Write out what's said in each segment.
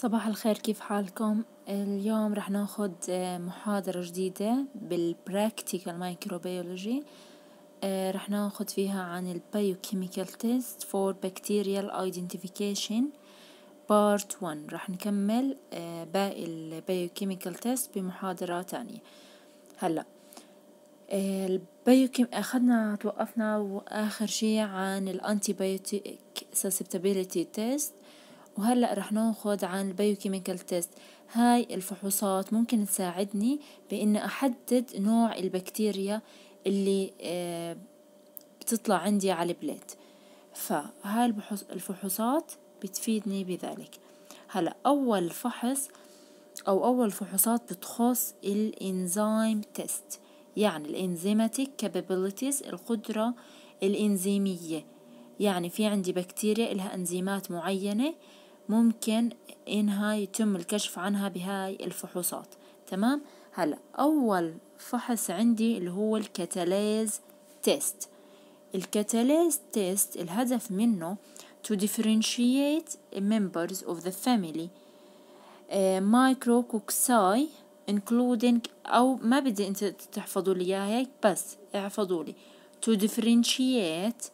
صباح الخير كيف حالكم اليوم رح ناخد آه، محاضرة جديدة بالبراكتيكال آه، مايكروبيولوجي رح ناخد فيها عن البيوكيميكال تيست فور بكتيريال ايدنتيفيكيشن بارت 1 رح نكمل آه، باقي البيوكيميكال تيست بمحاضرة تانية هلأ البيوكيم أخذنا توقفنا وآخر شي عن الانتي بيوتيك سسبتابيليتي تيست وهلأ رح ناخد عن البيوكيميكال تيست هاي الفحوصات ممكن تساعدني بإن أحدد نوع البكتيريا اللي آه، بتطلع عندي على البليت فهاي الفحوصات بتفيدني بذلك هلا أول فحص أو أول فحوصات بتخص الإنزيم تيست يعني الإنزيماتيك كابابيلتيز القدرة الإنزيمية يعني في عندي بكتيريا إلها أنزيمات معينة ممكن إنها يتم الكشف عنها بهاي الفحوصات تمام هلا أول فحص عندي اللي هو الكتاليز تيست الكتاليز تيست الهدف منه to differentiate members of the family مايكروكوكساي آه، uh, including أو ما بدي أنت تحفظوا لي إياها هيك بس احفظوا لي to differentiate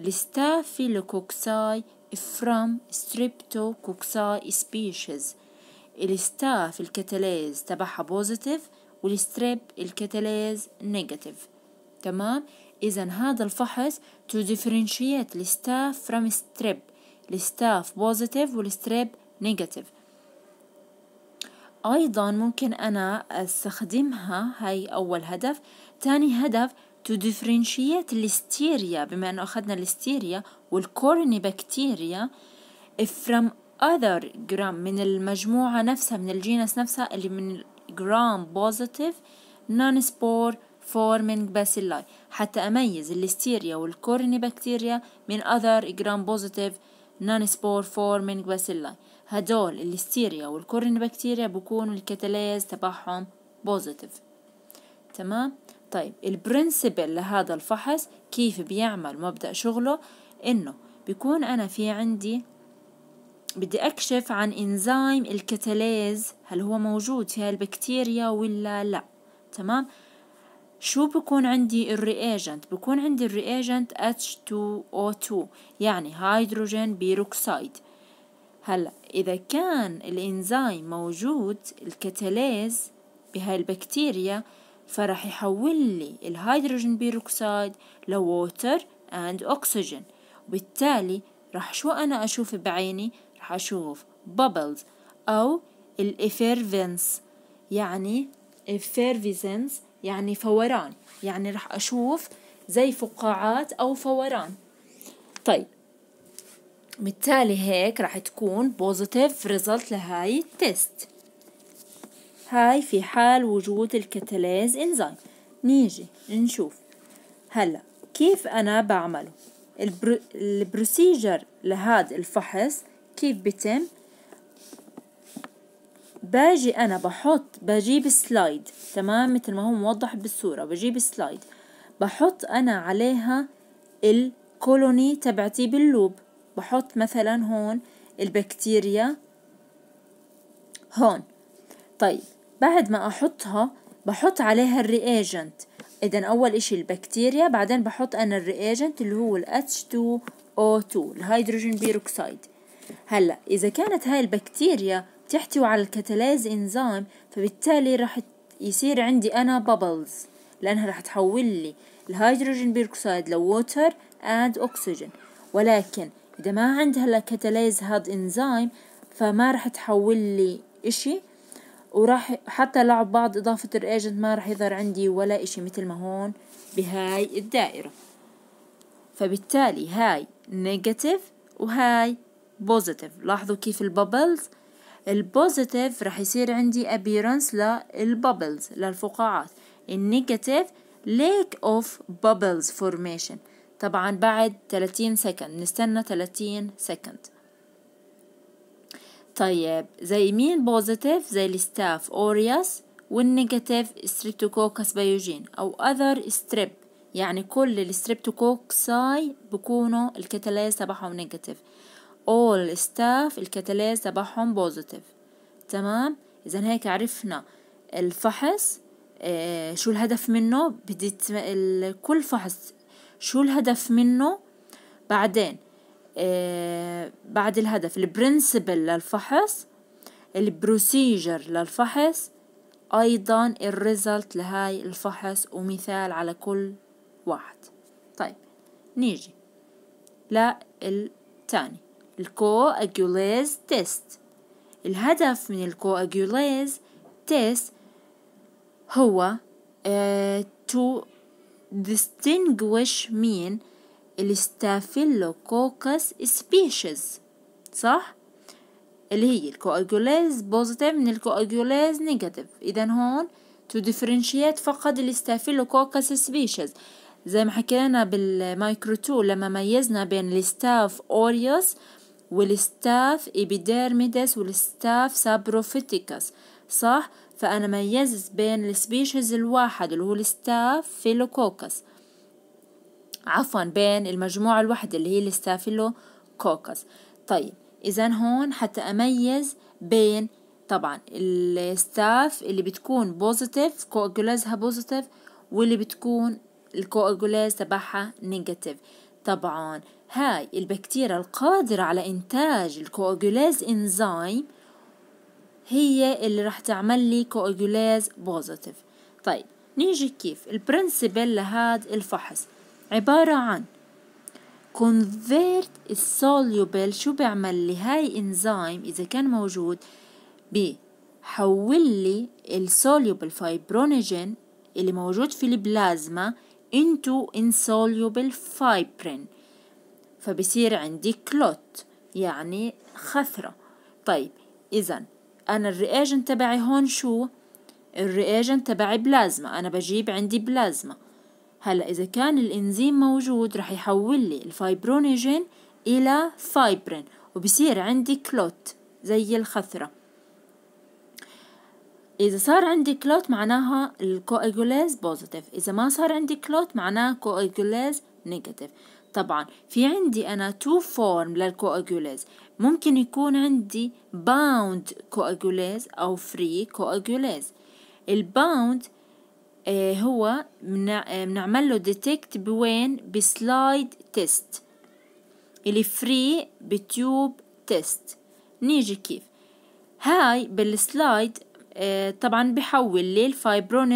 الستافيلوكوكساي from streptococci species في الكتاليز تبعها بوزيتيف والستريب الكتاليز نيجاتيف تمام إذا هذا الفحص to differentiate الستا from ستريب الستاف بوزيتيف والستريب نيجاتيف أيضا ممكن أنا أستخدمها هاي أول هدف تاني هدف تو ديفرنشيات الستيريا بما انه اخذنا الستيريا والكورني بكتيريا from other gram من المجموعة نفسها من الجينس نفسها اللي من جرام بوزيتيف non سبور forming bacilli حتى أميز الستيريا والكورني بكتيريا من other gram positive non spore forming bacilli هدول الستيريا والكورني بكتيريا بكونوا الكتاليز تبعهم بوزيتيف تمام طيب البرنسبل لهذا الفحص كيف بيعمل مبدأ شغله إنه بيكون أنا في عندي بدي أكشف عن إنزيم الكتاليز هل هو موجود في هالبكتيريا ولا لا تمام شو بكون عندي الرياجنت بكون عندي الرياجنت H2O2 يعني هيدروجين بيروكسيد هلا إذا كان الإنزيم موجود الكتاليز بهاي البكتيريا فراح يحول لي الهيدروجين بيروكسيد لووتر اند اوكسجين وبالتالي راح شو انا اشوف بعيني راح اشوف بابلز او الافيرفنس يعني افيرفيزنس يعني فوران يعني راح اشوف زي فقاعات او فوران طيب بالتالي هيك راح تكون بوزيتيف ريزلت لهاي التست هاي في حال وجود الكتاليز إنزيم نيجي نشوف هلا كيف أنا بعمله البرو... البروسيجر لهذا الفحص كيف بتم باجي أنا بحط بجيب سلايد تمام مثل ما هو موضح بالصورة بجيب سلايد بحط أنا عليها الكولوني تبعتي باللوب بحط مثلا هون البكتيريا هون طيب بعد ما أحطها بحط عليها الرياجنت إذا أول إشي البكتيريا بعدين بحط أنا الرياجنت اللي هو ال H2O2 الهيدروجين بيروكسيد هلا إذا كانت هاي البكتيريا بتحتوي على الكتاليز إنزيم فبالتالي راح يصير عندي أنا بابلز لأنها راح تحول لي الهيدروجين بيروكسيد لووتر أند أكسجين ولكن إذا ما عندها الكتاليز هاد إنزيم فما راح تحول لي إشي وراح حتى لعب بعض إضافة الريجنت ما راح يظهر عندي ولا إشي مثل ما هون بهاي الدائرة فبالتالي هاي نيجاتيف وهاي بوزيتيف لاحظوا كيف البابلز البوزيتيف راح يصير عندي appearance للبابلز للفقاعات النيجاتيف ليك of bubbles formation طبعا بعد 30 سكند نستنى 30 سكند طيب زي مين بوزيتيف زي الستاف اورياس والنيجاتيف ستريبتوكوكس بيوجين او اذر ستريب يعني كل الستريبتوكوكساي بكونوا الكتاليز تبعهم نيجاتيف اول ستاف الكتاليز تبعهم بوزيتيف تمام اذا هيك عرفنا الفحص آه شو الهدف منه بديت كل فحص شو الهدف منه بعدين آه، بعد الهدف البرنسبل للفحص البروسيجر للفحص أيضا الريزلت لهاي الفحص ومثال على كل واحد طيب نيجي للتاني الكواجوليز تيست الهدف من الكواجوليز تيست هو uh, to distinguish mean الستافيلوكوكس سبيشيز صح اللي هي الكواجولاز بوزيتيف من الكواجولاز نيجاتيف اذا هون تو ديفرنشيات فقط الستافيلوكوكس سبيشيز زي ما حكينا بالمايكرو تو لما ميزنا بين الستاف اوريوس والستاف ابيديرميدس والستاف سابروفيتيكس صح فانا ميزت بين السبيشيز الواحد اللي هو الستاف فيلوكوكس عفوا بين المجموعة الوحدة اللي هي الستافيلو كوكس طيب إذا هون حتى أميز بين طبعا الستاف اللي بتكون بوزيتيف كواجولازها بوزيتيف واللي بتكون الكواجولاز تبعها نيجاتيف طبعا هاي البكتيريا القادرة على إنتاج الكواجولاز إنزيم هي اللي راح تعمل لي كواجولاز بوزيتيف طيب نيجي كيف البرنسبل لهاد الفحص عبارة عن convert soluble شو بيعمل لي هاي انزيم إذا كان موجود بحول لي soluble fibrinogen اللي موجود في البلازما into insoluble fibrin فبصير عندي clot يعني خثرة طيب إذا أنا الرياجن تبعي هون شو؟ الرياجن تبعي بلازما أنا بجيب عندي بلازما هلا إذا كان الإنزيم موجود رح يحول لي الفايبرونيجين إلى فايبرين وبصير عندي كلوت زي الخثرة إذا صار عندي كلوت معناها الكوأجولاز بوزيتيف إذا ما صار عندي كلوت معناها كوأجولاز نيجاتيف طبعا في عندي أنا تو فورم للكوأجولاز ممكن يكون عندي باوند كوأجولاز أو فري كوأجولاز الباوند آه، هو بنعمل آه، له ديتكت بوين بسلايد تيست الفري بتيوب تيست نيجي كيف هاي بالسلايد آه، طبعا بحول لي لفايبرين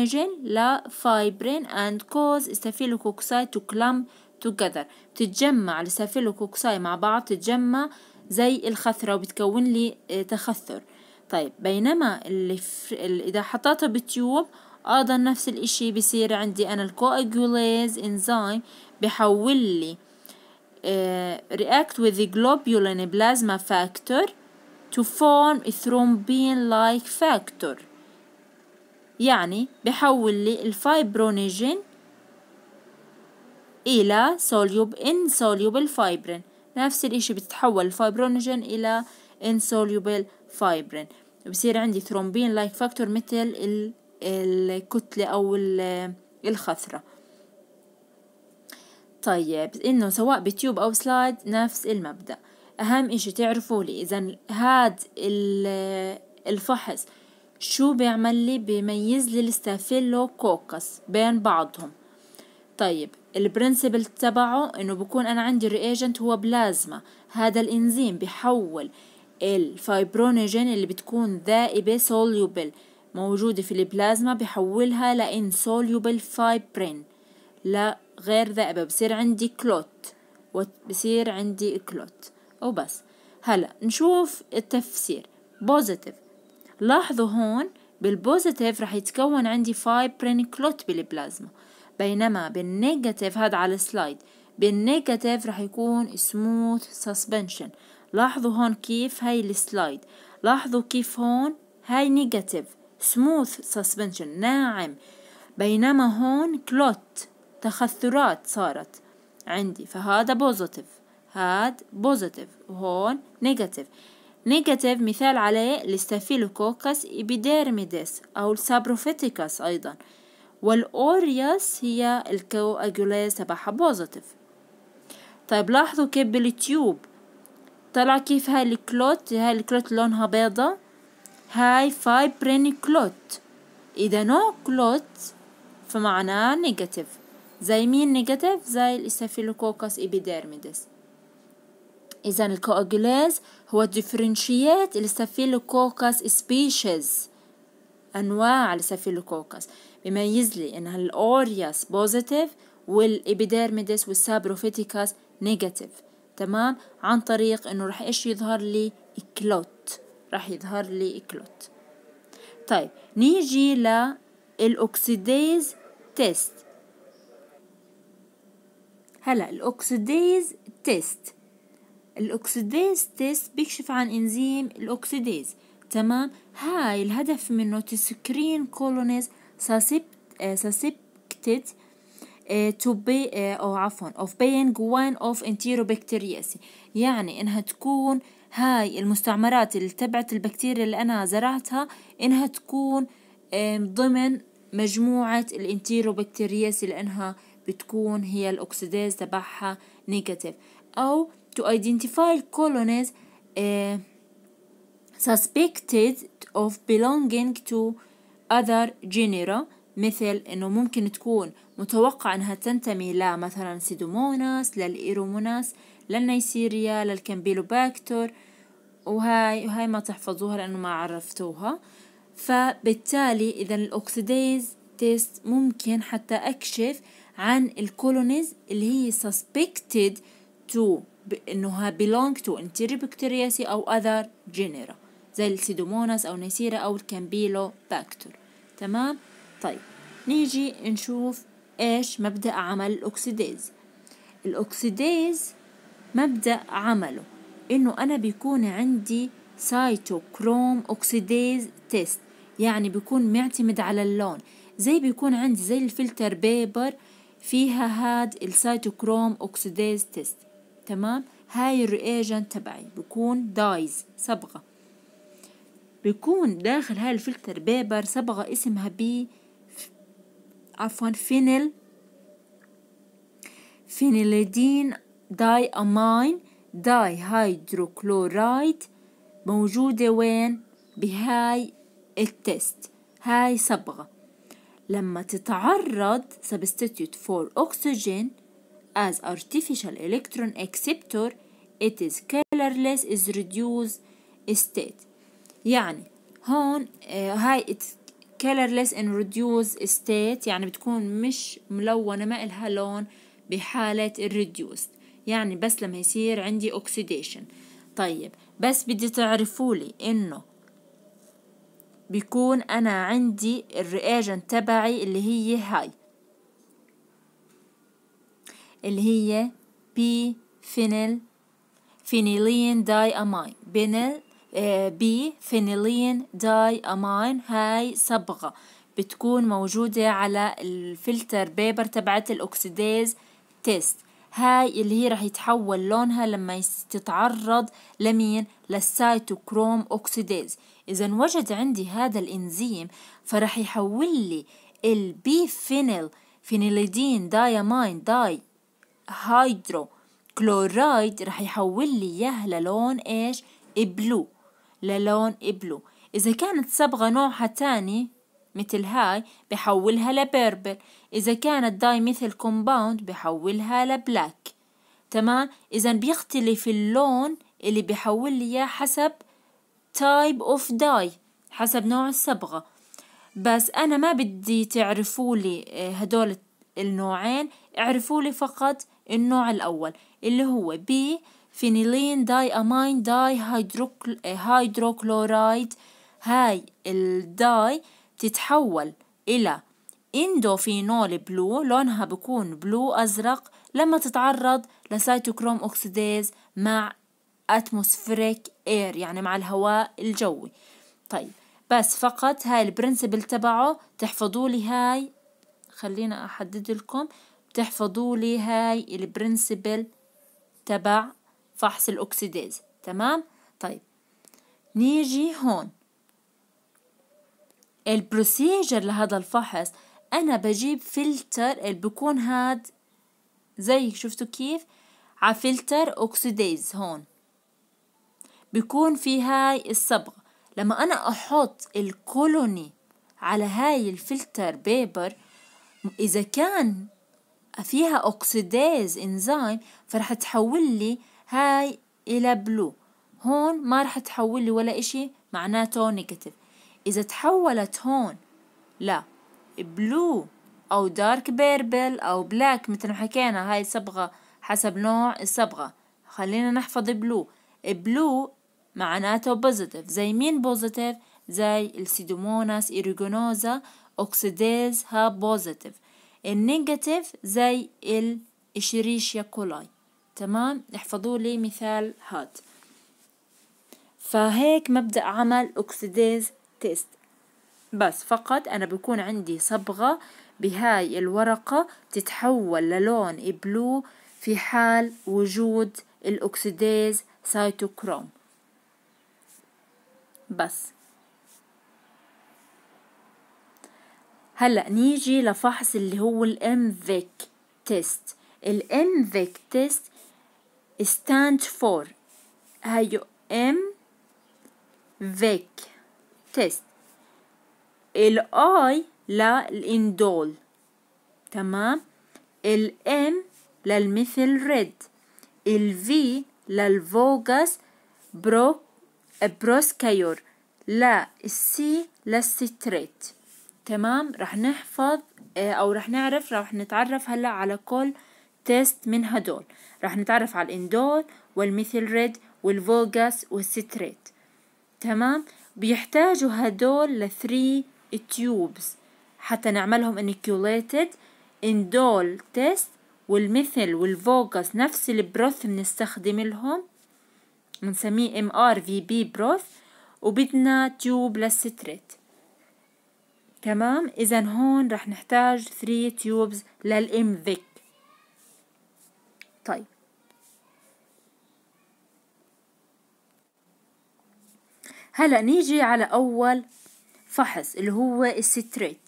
اند كوز استافيلوكوكساي تو كلام توجذر بتتجمع الاستافيلوكوكساي مع بعض تتجمع زي الخثرة وبتكون لي تخثر طيب بينما اللي اذا حطيتها بتيوب أيضا نفس الإشي بصير عندي أنا الكواجوليز إنزيم بحول لي آه، react with the globulin plasma factor to form a thrombin-like factor يعني بحول لي الفايبرونيجين إلى soluble insoluble fibrin نفس الإشي بتتحول الفايبرونيجين إلى insoluble fibrin بصير عندي ثرومبين لايك فاكتور مثل الكتلة أو الخثرة طيب إنه سواء بتيوب أو سلايد نفس المبدأ أهم إشي تعرفوا لي إذا هاد الفحص شو بيعمل لي بيميز لي الستافيلوكوكس بين بعضهم طيب البرنسبل تبعه انه بكون انا عندي الرياجنت هو بلازما هذا الانزيم بيحول الفايبرونيجين اللي بتكون ذائبة سوليوبل موجودة في البلازما بحولها لإنسوليوبل فايبرين لغير ذائبة بصير عندي كلوت بصير عندي كلوت وبس هلا نشوف التفسير بوزيتيف لاحظوا هون بالبوزيتيف رح يتكون عندي فايبرين كلوت بالبلازما بينما بالنيجاتيف هذا على السلايد بالنيجاتيف رح يكون سموث سسبنشن لاحظوا هون كيف هاي السلايد لاحظوا كيف هون هاي نيجاتيف سموث سسبنشن ناعم بينما هون كلوت تخثرات صارت عندي فهذا بوزيتيف هاد بوزيتيف وهون نيجاتيف نيجاتيف مثال عليه الاستافيلوكوكس إبيديرميديس أو السابروفيتيكاس أيضا والأورياس هي الكواجولاز تبعها بوزيتيف طيب لاحظوا كيف بالتيوب طلع كيف هاي الكلوت هاي الكلوت لونها بيضة هاي فايبرين كلوت إذا نو كلوت فمعناه نيجاتيف زي مين نيجاتيف زي الاستافيلوكوكس إبيديرميدس إذا الكوأجولاز هو ديفرنشيات الاستافيلوكوكس سبيشيز أنواع الاستافيلوكوكس بيميز لي إن الأورياس بوزيتيف والإبيديرميدس والسابروفيتيكاس نيجاتيف تمام عن طريق إنه رح إيش يظهر لي كلوت راح يظهر لي كلوت طيب نيجي للأوكسيديز تيست هلا الأوكسيديز تيست الأوكسيديز تيست بيكشف عن إنزيم الأوكسيديز تمام هاي الهدف منه تسكرين كولونيز ساسبكتد تو بي او عفوا اوف بينج وان اوف انتيروبكتيرياسي يعني انها تكون هاي المستعمرات اللي تبعت البكتيريا اللي أنا زرعتها إنها تكون ضمن مجموعة الانتيروبكتيرياس لأنها بتكون هي الأكسيداز تبعها نيجاتيف أو to identify colonies suspected of belonging to other genera مثل انه ممكن تكون متوقع انها تنتمي لمثلا سيدوموناس للإيروموناس للنيسيريا للكمبيلوباكتر وهاي وهاي ما تحفظوها لأنه ما عرفتوها فبالتالي إذا الأوكسيديز تيست ممكن حتى أكشف عن الكولونيز اللي هي suspected to إنها belong to Enterobacteriaceae أو other genera زي السيدوموناس أو نيسيرا أو باكتور تمام طيب نيجي نشوف إيش مبدأ عمل الأوكسيديز الأوكسيديز مبدأ عمله إنه أنا بيكون عندي سايتوكروم أوكسيديز تيست يعني بيكون معتمد على اللون زي بيكون عندي زي الفلتر بيبر فيها هاد السايتوكروم أوكسيديز تيست تمام هاي الرياجن تبعي بيكون دايز صبغة بيكون داخل هاي الفلتر بيبر صبغة اسمها بي عفوا فينيل فينيليدين داي أمين داي هيدروكلورايد موجودة وين بهاي التست هاي صبغة لما تتعرض substitute for oxygen as artificial electron acceptor it is colorless is reduced state يعني هون هاي colorless and reduced state يعني بتكون مش ملونة ما إلها لون بحالة reduced يعني بس لما يصير عندي اوكسيديشن طيب بس بدي تعرفوا لي انه بيكون انا عندي الرياجنت تبعي اللي هي هاي اللي هي بي فينيل فينيلين داي امين بينيل بي فينيلين داي امين هاي صبغة بتكون موجودة على الفلتر بيبر تبعت الأكسيديز تيست هاي اللي هي رح يتحول لونها لما تتعرض لمين للسايتوكروم أوكسيديز إذا وجد عندي هذا الإنزيم فرح يحول لي البيفينيل فينيليدين دايامين داي هيدرو كلورايد رح يحول لي إياه للون إيش؟ بلو للون بلو إذا كانت صبغة نوعها تاني مثل هاي بحولها لبيربل إذا كانت داي مثل كومباوند بحولها لبلاك تمام إذا بيختلف اللون اللي بحول لي إياه حسب تايب اوف داي حسب نوع الصبغة بس أنا ما بدي تعرفوا لي آه، هدول النوعين اعرفوا لي فقط النوع الأول اللي هو بي فينيلين داي أمين داي هيدروكلورايد هاي الداي تتحول إلى اندوفينول بلو لونها بكون بلو أزرق لما تتعرض لسيتوكروم أكسيديز مع اتموسفيريك اير يعني مع الهواء الجوي طيب بس فقط هاي البرنسبل تبعه تحفظوا لي هاي خلينا احدد لكم تحفظوا لي هاي البرنسبل تبع فحص الاكسيديز تمام طيب نيجي هون البروسيجر لهذا الفحص أنا بجيب فلتر اللي بكون هاد زي شفتوا كيف عفلتر اوكسيديز هون بكون في هاي الصبغة لما أنا أحط الكولوني على هاي الفلتر بيبر إذا كان فيها اوكسيديز إنزيم فرح تحول لي هاي إلى بلو هون ما رح تحول لي ولا إشي معناته نيجاتيف إذا تحولت هون ل بلو أو دارك بيربل أو بلاك مثل ما حكينا هاي صبغة حسب نوع الصبغة خلينا نحفظ بلو بلو معناته بوزيتيف زي مين بوزيتيف زي السيدوموناس إيريجونوزا أوكسيديزها بوزيتيف النيجاتيف زي الإشريشيا كولاي تمام احفظوا لي مثال هاد فهيك مبدأ عمل أوكسيديز تيست بس فقط أنا بكون عندي صبغة بهاي الورقة تتحول للون بلو في حال وجود الأكسيديز سايتوكروم بس هلا نيجي لفحص اللي هو الامفيك تيست الامفيك تيست stand for هيو ام فيك تيست الاي للاندول تمام الام للمثل ريد الفي للفوغاس برو بروسكايور لا السي للستريت تمام رح نحفظ او رح نعرف رح نتعرف هلا على كل تيست من هدول رح نتعرف على الاندول والميثيل ريد والفوغاس والستريت تمام بيحتاجوا هدول 3 تيوبز حتى نعملهم inoculated in دول تيست والمثل والفوكس نفس البروث بنستخدم لهم بنسميه ام ار في بي بروث وبدنا تيوب للستريت تمام اذا هون رح نحتاج 3 تيوبز للامفيك طيب هلا نيجي على أول فحص اللي هو الستريت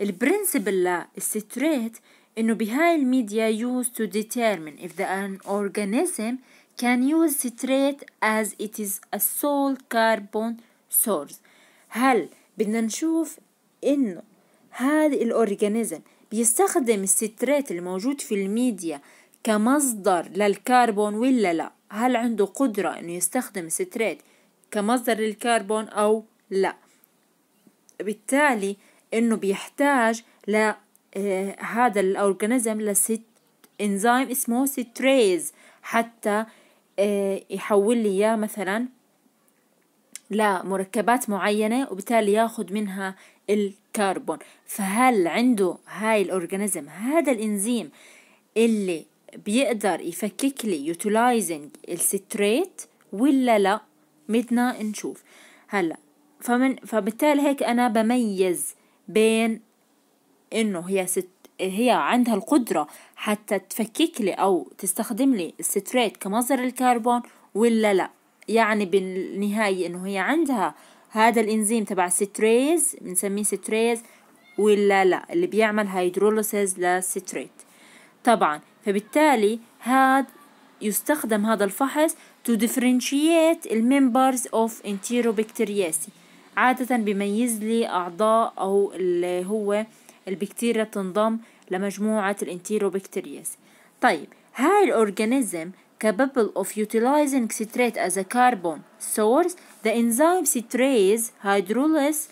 البرنسبل للستريت إنه بهاي الميديا يوز تو ديتيرمين اف ذا ان اورجانيزم كان يوز citrate از ات از ا سول كاربون سورس هل بدنا نشوف إنه هذا الأورجانيزم بيستخدم الستريت الموجود في الميديا كمصدر للكربون ولا لا هل عنده قدرة إنه يستخدم الستريت كمصدر للكربون أو لا بالتالي إنه بيحتاج لهذا آه، الأورجانيزم لست إنزيم اسمه ستريز حتى آه، يحول لي إياه مثلا لمركبات معينة وبالتالي ياخد منها الكربون فهل عنده هاي الأورجانيزم هذا الإنزيم اللي بيقدر يفكك لي يوتيلايزنج الستريت ولا لا متنا نشوف هلا فمن فبالتالي هيك انا بميز بين انه هي ست هي عندها القدرة حتى تفكك لي أو تستخدم لي الستريت كمصدر الكربون ولا لا يعني بالنهاية إنه هي عندها هذا الإنزيم تبع ستريز بنسميه ستريز ولا لا اللي بيعمل هيدروليسيز للستريت طبعا فبالتالي هاد يستخدم هذا الفحص to differentiate members of enterobacteriaceae عادة بيميز لي أعضاء أو اللي هو البكتيريا بتنضم لمجموعة الانتيروبكتيرياس طيب هاي الأورجانيزم capable of utilizing citrate as a carbon source the enzyme citrase hydrolyze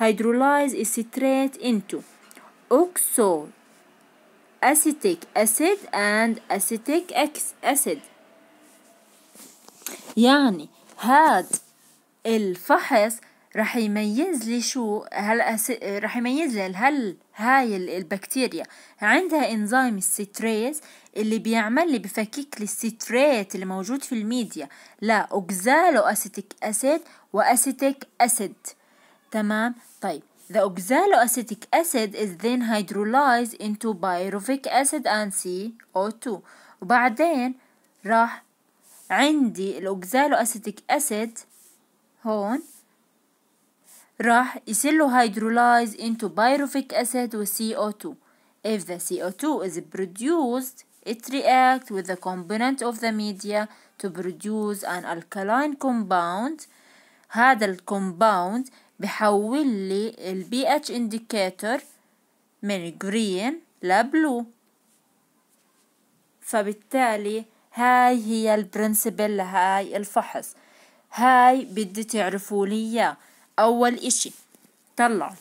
hydrolyze citrate into oxo acetic acid and acetic acid يعني هاد الفحص رح يميز لي شو هلا رح يميز لي هل هاي البكتيريا عندها انزيم الستريز اللي بيعمل لي بفكيك الستريت اللي موجود في الميديا لا اوكزالو اسيتيك اسيد واسيتيك اسيد تمام طيب The oxaloacetic acid is then hydrolyzed into pyruvic acid and CO2 وبعدين راح عندي الأوكزالو أسيتيك أسيد هون راح يصير له هيدرولايز into pyruvic acid و CO2 if the CO2 is produced it reacts with the component of the media to produce an alkaline compound هذا الكومباوند بحول لي البي اتش indicator من green لبلو فبالتالي هاي هي البرنسبل لهاي الفحص هاي بدي تعرفوا لي اياه اول اشي طلعوا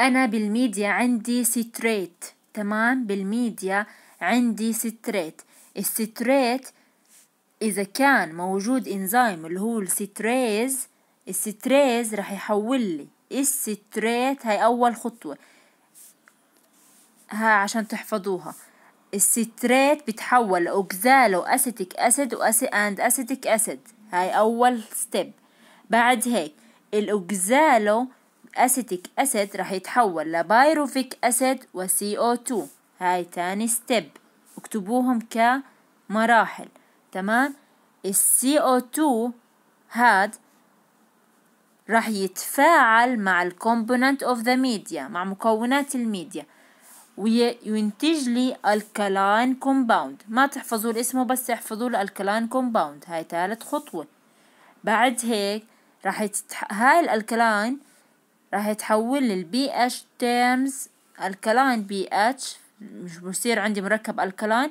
انا بالميديا عندي ستريت تمام بالميديا عندي ستريت الستريت اذا كان موجود انزيم اللي هو الستريز الستريز رح يحول لي الستريت هاي اول خطوه ها عشان تحفظوها السترات بتحول لأوكزالو أسيتيك أسيد وأند أسيتيك أسيد هاي أول ستيب بعد هيك الأوكزالو أسيتيك أسيد رح يتحول لبايروفيك أسيد وسي أو 2 هاي تاني ستيب اكتبوهم كمراحل تمام السي أو 2 هاد رح يتفاعل مع الكومبوننت اوف ذا ميديا مع مكونات الميديا وينتج لي الكلاين كومباوند ما تحفظوا اسمه بس احفظوا له الكلاين كومباوند هاي ثالث خطوة بعد هيك راح يتح... هاي الالكلاين راح يتحول للبي اتش تيرمز الكلاين بي اتش مش بصير عندي مركب الكلاين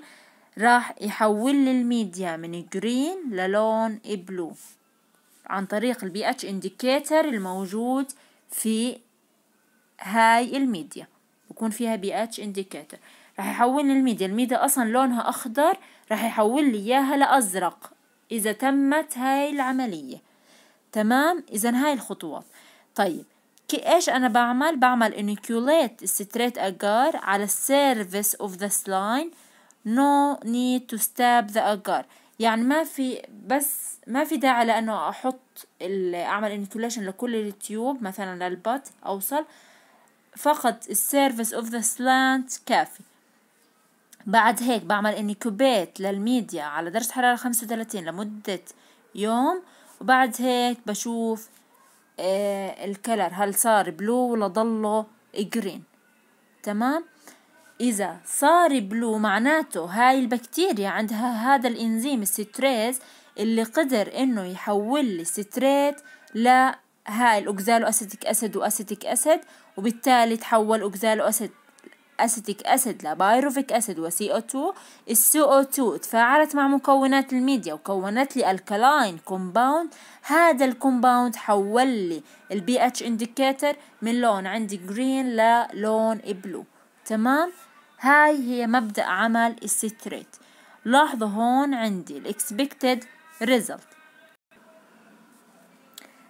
راح يحول لي الميديا من جرين للون بلو عن طريق البي اتش انديكيتر الموجود في هاي الميديا يكون فيها بي اتش انديكاتور راح يحول لي الميديا الميديا اصلا لونها اخضر راح يحول لي اياها لازرق اذا تمت هاي العمليه تمام اذا هاي الخطوات طيب ايش انا بعمل بعمل انيكيوليت الستريت اجار على السيرفيس اوف ذا سلاين نو نيد تو ستاب ذا اجار يعني ما في بس ما في داعي لانه احط اعمل انيكيوليشن لكل التيوب مثلا للبط اوصل فقط السيرفيس اوف ذا سلانت كافي بعد هيك بعمل انكوبيت للميديا على درجة حرارة خمسة وثلاثين لمدة يوم وبعد هيك بشوف آه الكلر هل صار بلو ولا ضله جرين تمام إذا صار بلو معناته هاي البكتيريا عندها هذا الإنزيم الستريز اللي قدر إنه يحول لي ستريت ل هاي الأوكزالو أسيتيك أسيد وأسيتيك أسيد وبالتالي تحول أوكزالو أسيد أسيتيك أسيد لبايروفيك أسيد و أو تو السي أو تو تفاعلت مع مكونات الميديا وكونت لي ألكالاين كومباوند هذا الكومباوند حول لي البي اتش انديكيتر من لون عندي جرين للون بلو تمام هاي هي مبدأ عمل الستريت لاحظوا هون عندي الاكسبكتد ريزلت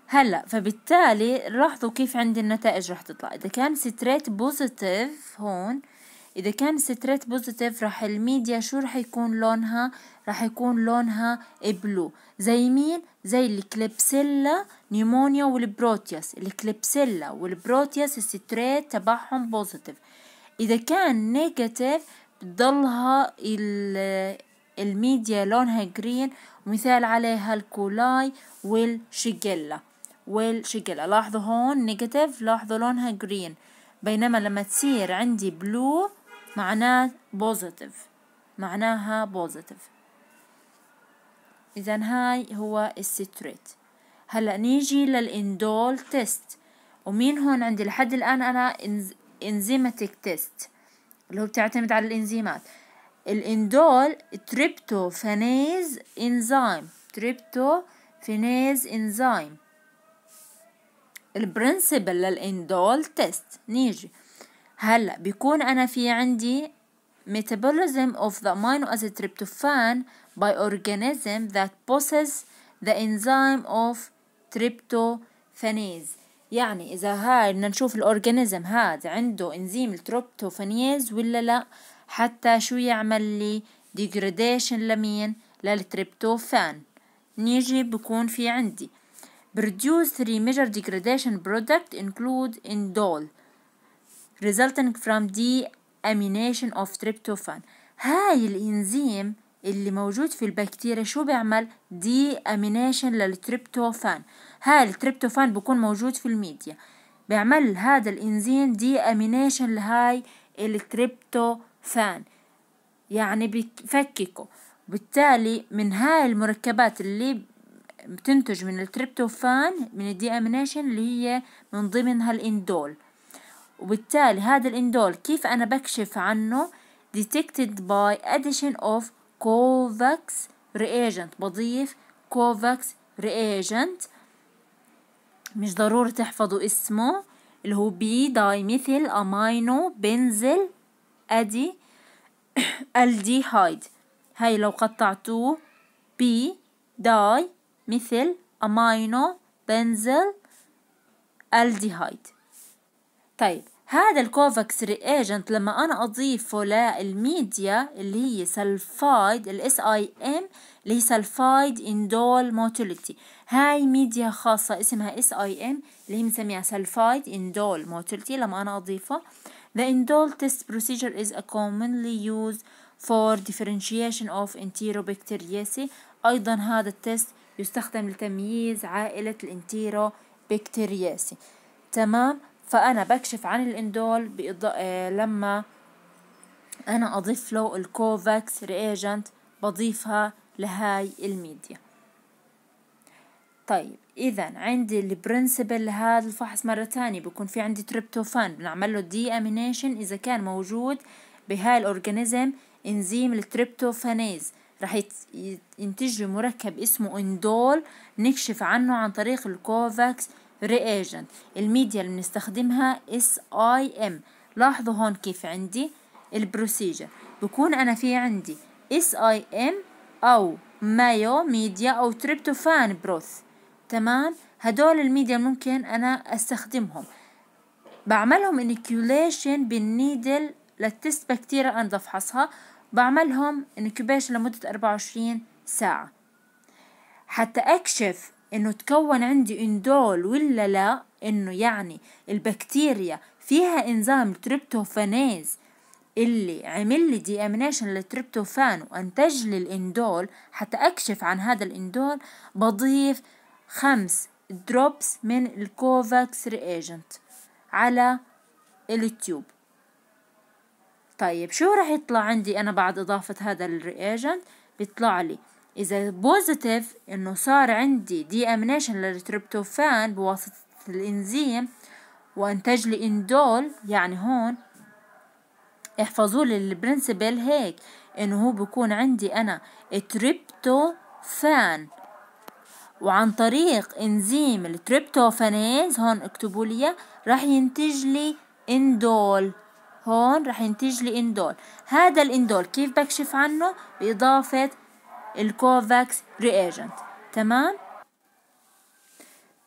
هلا فبالتالي لاحظوا كيف عندي النتائج رح تطلع اذا كان ستريت بوزيتيف هون اذا كان ستريت بوزيتيف رح الميديا شو رح يكون لونها رح يكون لونها بلو زي مين زي الكليبسيلا نيمونيا والبروتياس الكليبسيلا والبروتياس الستريت تبعهم بوزيتيف اذا كان نيجاتيف بضلها الميديا لونها جرين ومثال عليها الكولاي والشيجيلا والشجلة لاحظوا هون نيجاتيف لاحظوا لونها جرين بينما لما تصير عندي بلو معناه بوزيتيف معناها بوزيتيف إذا هاي هو الستريت هلا نيجي للإندول تيست ومين هون عندي لحد الآن أنا إنزيماتيك تيست اللي هو بتعتمد على الإنزيمات الإندول تريبتوفينيز إنزيم تريبتوفينيز إنزيم البرنسبل للاندول تيست نيجي هلا بيكون انا في عندي metabolism of the amino acid tryptophan by organism that possess the enzyme of tryptophanase يعني إذا هاي بدنا نشوف الأورجانيزم هذا عنده إنزيم التريبتوفانيز ولا لا حتى شو يعمل لي degradation لمين للتريبتوفان نيجي بكون في عندي Produce three major degradation products include indole resulting from deamination of tryptophan هاي الإنزيم اللي موجود في البكتيريا شو بيعمل دي امينيشن للتريبتوفان هاي التريبتوفان بيكون موجود في الميديا بيعمل هذا الانزيم دي امينيشن لهاي التريبتوفان يعني بفككه بالتالي من هاي المركبات اللي بتنتج من التريبتوفان من الدي امينيشن إيه اللي هي من ضمنها الاندول وبالتالي هذا الاندول كيف انا بكشف عنه detected by addition of COVAX reagent بضيف COVAX reagent مش ضروري تحفظوا اسمه اللي هو بي داي ميثيل امينو بنزل ادي الديهايد هاي لو قطعتوه بي داي مثل أمينو بنزل الديهايد طيب هذا الكوفاكس رياجنت لما انا اضيفه للميديا اللي هي سلفايد الاس اي ام اللي هي سلفايد اندول موتوليتي هاي ميديا خاصه اسمها اس اي ام اللي هي مسميها سلفايد اندول موتوليتي لما انا اضيفه the indole test procedure is a commonly used for differentiation of enterobacteriaceae ايضا هذا التست يستخدم لتمييز عائلة الانتيرو بكتيرياسي تمام فأنا بكشف عن الإندول بإض... آه، لما أنا أضيف له الكوفاكس رياجنت بضيفها لهاي الميديا طيب إذا عندي البرنسبل لهذا الفحص مرة تانية بكون في عندي تريبتوفان بنعمل له دي أمينيشن إذا كان موجود بهاي الأورجانيزم إنزيم التريبتوفانيز راح ينتج لي مركب اسمه اندول نكشف عنه عن طريق الكوفاكس رياجنت الميديا اللي بنستخدمها اس اي ام لاحظوا هون كيف عندي البروسيجر بكون انا في عندي اس اي ام او مايو ميديا او تريبتوفان بروث تمام هدول الميديا ممكن انا استخدمهم بعملهم انكيوليشن بالنيدل للتست بكتيريا انضف فحصها بعملهم انكوبيشن لمدة 24 ساعة حتى أكشف إنه تكون عندي إندول ولا لا إنه يعني البكتيريا فيها إنزيم تريبتوفانيز اللي عمل لي دي امينيشن للتريبتوفان وانتج لي الاندول حتى اكشف عن هذا الاندول بضيف خمس دروبس من الكوفاكس ريجنت على التيوب طيب شو رح يطلع عندي أنا بعد إضافة هذا الرياجنت بيطلع لي إذا بوزيتيف إنه صار عندي دي أمنيشن للتريبتوفان بواسطة الإنزيم وانتج لي اندول يعني هون احفظوا لي البرنسبل هيك انه هو بكون عندي انا تريبتوفان وعن طريق انزيم التريبتوفانيز هون اكتبوا لي راح ينتج لي اندول هون رح ينتج لي اندول هذا الاندول كيف بكشف عنه بإضافة الكوفاكس رياجنت تمام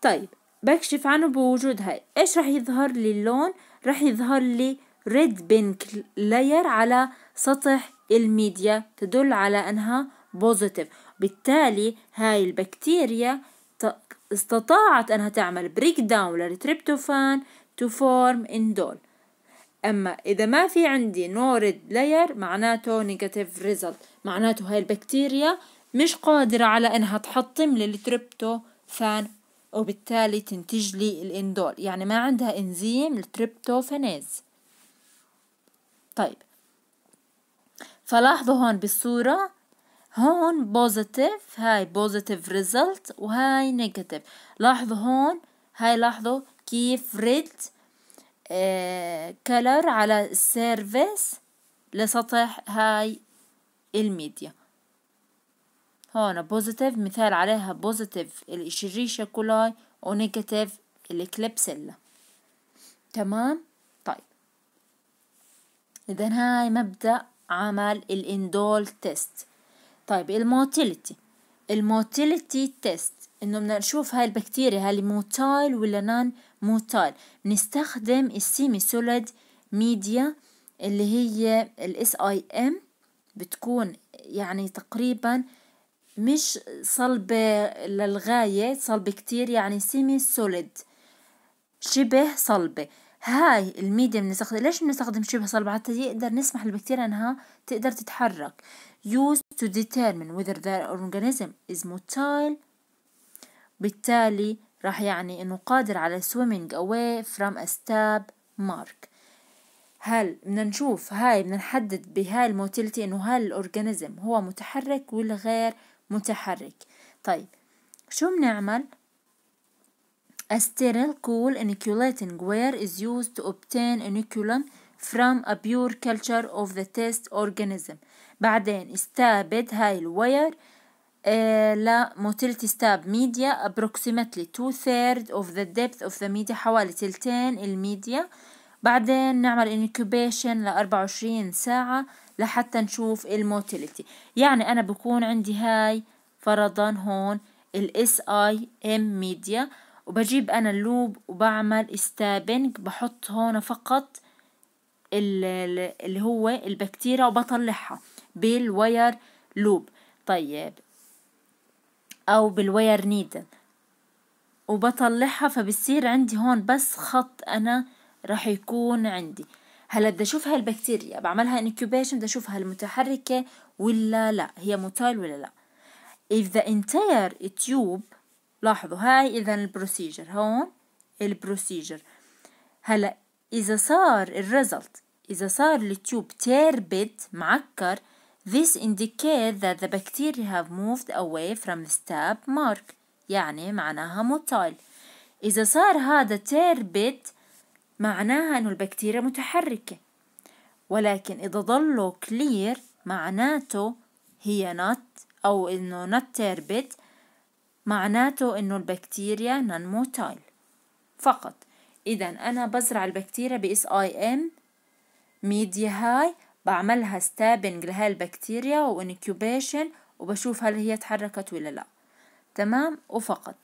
طيب بكشف عنه بوجود هاي ايش رح يظهر لي اللون رح يظهر لي ريد بينك لاير على سطح الميديا تدل على انها بوزيتيف بالتالي هاي البكتيريا استطاعت انها تعمل بريك داون للتريبتوفان تو فورم اندول اما اذا ما في عندي نو ريد لاير معناته نيجاتيف ريزلت معناته هاي البكتيريا مش قادرة على انها تحطم لي فان وبالتالي تنتج لي الاندول يعني ما عندها انزيم التريبتوفانيز طيب فلاحظوا هون بالصورة هون بوزيتيف هاي بوزيتيف ريزلت وهاي نيجاتيف لاحظوا هون هاي لاحظوا كيف ريد كلر على السيرفيس لسطح هاي الميديا هون بوزيتيف مثال عليها بوزيتيف الشريشة كولاي ونيجاتيف الكليبسيلا تمام طيب اذا هاي مبدأ عمل الاندول تيست طيب الموتيليتي الموتيليتي تيست انه بدنا نشوف هاي البكتيريا هل موتال ولا نان موتال بنستخدم السيمي سوليد ميديا اللي هي الاس اي ام بتكون يعني تقريبا مش صلبة للغاية صلبة كتير يعني سيمي سوليد شبه صلبة هاي الميديا بنستخدم ليش بنستخدم شبه صلبة حتى يقدر نسمح للبكتيريا انها تقدر تتحرك used to determine whether the organism is motile بالتالي راح يعني انه قادر على swimming away from a stab mark هل بدنا نشوف هاي بدنا نحدد بهاي الموتيلتي انه هل الاورجانيزم هو متحرك ولا غير متحرك طيب شو بنعمل A sterile cool inoculating wear is used to obtain inoculum from a pure culture of the test organism بعدين استابد هاي الواير آه، لموتيلتي ستاب ميديا approximately two third of the depth of the media حوالي تلتين الميديا بعدين نعمل incubation لأربعة وعشرين ساعة لحتى نشوف الموتيلتي يعني أنا بكون عندي هاي فرضا هون الاس اي ام ميديا وبجيب أنا اللوب وبعمل ستابنج بحط هون فقط اللي هو البكتيريا وبطلعها بالواير لوب طيب أو بالوير نيدل وبطلعها فبصير عندي هون بس خط أنا رح يكون عندي هلا بدي اشوف هالبكتيريا بعملها انكيوبيشن بدي اشوفها المتحركة ولا لا هي موتايل ولا لا if the entire tube لاحظوا هاي اذا البروسيجر هون البروسيجر هلا اذا صار الريزلت اذا صار التيوب تيربت معكر This indicates that the bacteria have moved away from the stab mark يعني معناها موتايل إذا صار هذا تيربت معناها أنه البكتيريا متحركة ولكن إذا ضلوا كلير معناته هي نت أو إنه نت تيربت معناته إنه البكتيريا نون موتايل فقط إذا أنا بزرع البكتيريا بإس آي إم ميديا هاي بعملها ستابنج لهاي البكتيريا وانكيوبيشن وبشوف هل هي تحركت ولا لا تمام وفقط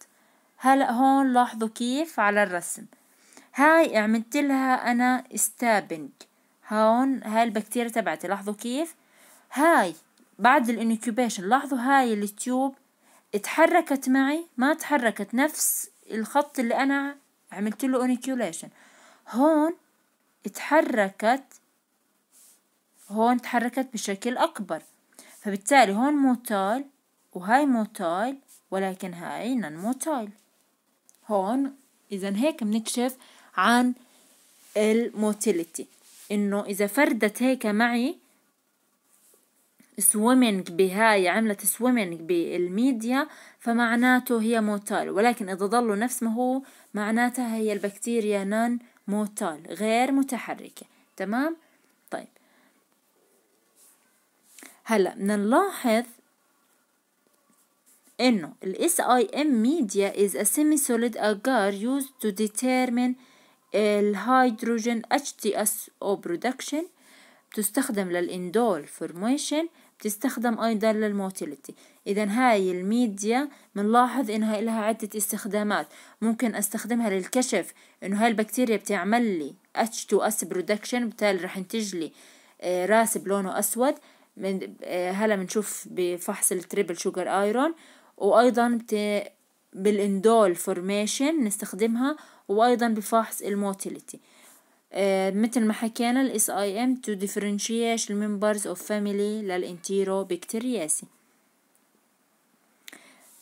هلا هون لاحظوا كيف على الرسم هاي عملت لها انا ستابنج هون هاي البكتيريا تبعتي لاحظوا كيف هاي بعد الانكيوبيشن لاحظوا هاي التيوب اتحركت معي ما تحركت نفس الخط اللي انا عملت له انكيوليشن هون اتحركت هون تحركت بشكل أكبر فبالتالي هون موتايل وهاي موتايل ولكن هاي نان موتايل هون إذا هيك بنكشف عن الموتيليتي إنه إذا فردت هيك معي سويمنج بهاي عملت سويمنج بالميديا فمعناته هي موتال ولكن إذا ضلوا نفس ما هو معناتها هي البكتيريا نان موتال غير متحركة تمام هلا بنلاحظ انه ال SIM media is a semi-solid agar used to determine الهيدروجين h 2 production بتستخدم للاندول فورميشن بتستخدم ايضا للموتيلتي اذا هاي الميديا بنلاحظ انها لها عدة استخدامات ممكن استخدمها للكشف انه هاي البكتيريا بتعمل لي H2S production بالتالي رح ينتج لي آه، راس بلونه اسود من آه، هلا بنشوف بفحص التريبل شوجر ايرون وايضا بت بالاندول فورميشن نستخدمها وايضا بفحص الموتيليتي آه، مثل ما حكينا الاس اي ام تو ديفرنشيش الممبرز اوف فاميلي للانتيرو بكتيرياسي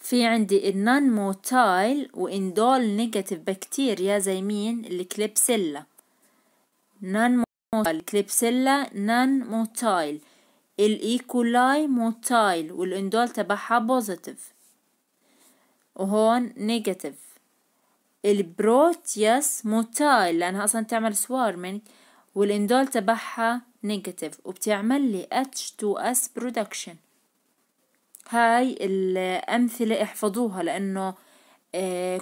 في عندي النون موتايل واندول نيجاتيف بكتيريا زي مين الكليبسيلا نون موتايل كليبسيلا نون موتايل الايكولاي موتايل والاندول تبعها بوزيتيف وهون نيجاتيف البروتياس موتايل لانها اصلا تعمل سوارمنج والاندول تبعها نيجاتيف وبتعمل لي H2S برودكشن هاي الأمثلة احفظوها لأنه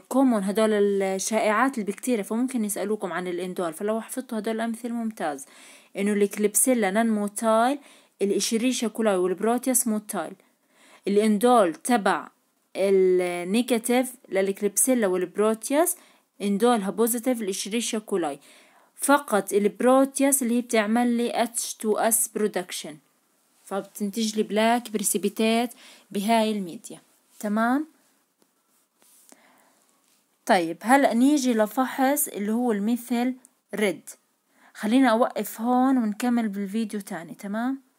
كومون آه، هدول الشائعات البكتيريا فممكن يسألوكم عن الاندول فلو حفظتوا هدول الأمثلة ممتاز إنه الكليبسيلا نان موتايل الإشيريشيا كولاي والبروتياس موتايل الاندول تبع النيجاتيف للكليبسيلا والبروتياس اندولها بوزيتيف الإشيريشيا كولاي فقط البروتياس اللي هي بتعمل لي H2S برودكشن فبتنتج لي بلاك بريسيبيتات بهاي الميديا تمام طيب هلأ نيجي لفحص اللي هو الميثل ريد خلينا أوقف هون ونكمل بالفيديو تاني تمام